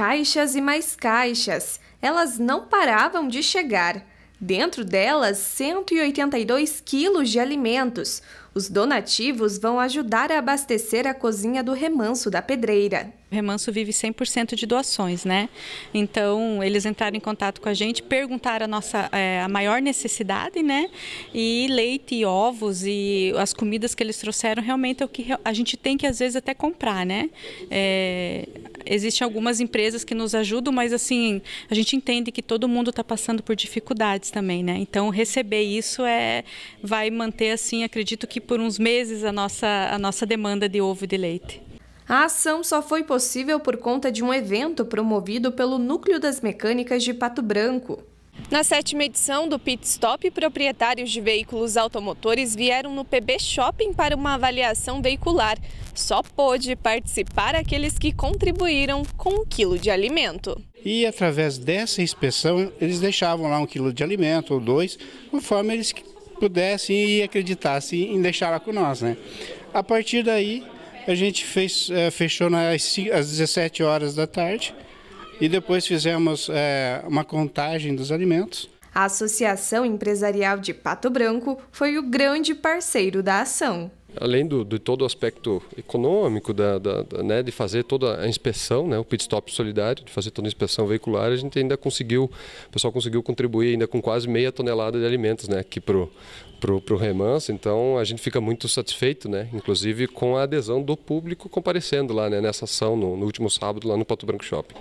caixas e mais caixas. Elas não paravam de chegar. Dentro delas, 182 quilos de alimentos. Os donativos vão ajudar a abastecer a cozinha do remanso da pedreira. O remanso vive 100% de doações, né? Então, eles entraram em contato com a gente, perguntaram a nossa é, a maior necessidade, né? E leite e ovos e as comidas que eles trouxeram realmente é o que a gente tem que, às vezes, até comprar, né? É, Existem algumas empresas que nos ajudam, mas assim, a gente entende que todo mundo está passando por dificuldades também, né? Então receber isso é vai manter assim, acredito que por uns meses a nossa a nossa demanda de ovo e de leite. A ação só foi possível por conta de um evento promovido pelo Núcleo das Mecânicas de Pato Branco. Na sétima edição do Pit Stop, proprietários de veículos automotores vieram no PB Shopping para uma avaliação veicular. Só pôde participar aqueles que contribuíram com um quilo de alimento. E através dessa inspeção, eles deixavam lá um quilo de alimento ou dois, conforme eles pudessem e acreditassem em deixar lá com nós. Né? A partir daí, a gente fez, eh, fechou às 17 horas da tarde e depois fizemos é, uma contagem dos alimentos. A Associação Empresarial de Pato Branco foi o grande parceiro da ação. Além do, de todo o aspecto econômico, da, da, da né, de fazer toda a inspeção, né, o pit stop solidário, de fazer toda a inspeção veicular, a gente ainda conseguiu, o pessoal conseguiu contribuir ainda com quase meia tonelada de alimentos né, aqui para pro, pro remanso, então a gente fica muito satisfeito, né? Inclusive com a adesão do público comparecendo lá né, nessa ação no, no último sábado lá no Pato Branco Shopping.